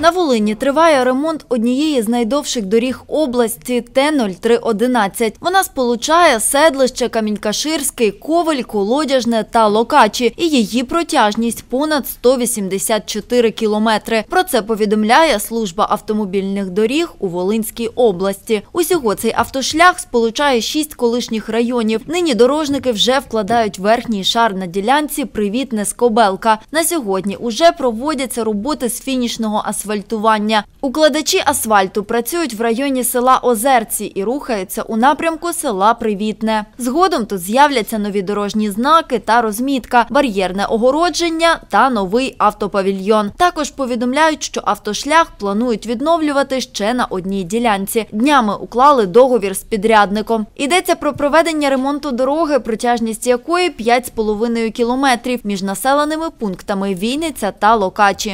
На Волині триває ремонт однієї з найдовших доріг області Т-0311. Вона сполучає седлище Камінькаширський, Коваль, Колодяжне та Локачі. І її протяжність понад 184 кілометри. Про це повідомляє служба автомобільних доріг у Волинській області. Усього цей автошлях сполучає шість колишніх районів. Нині дорожники вже вкладають верхній шар на ділянці Привітне Скобелка. На сьогодні уже проводяться роботи з фінішного асфальту асфальтування. Укладачі асфальту працюють в районі села Озерці і рухаються у напрямку села Привітне. Згодом тут з'являться нові дорожні знаки та розмітка, бар'єрне огородження та новий автопавільйон. Також повідомляють, що автошлях планують відновлювати ще на одній ділянці. Днями уклали договір з підрядником. Йдеться про проведення ремонту дороги, протяжність якої 5,5 кілометрів між населеними пунктами Вінниця та Локачі.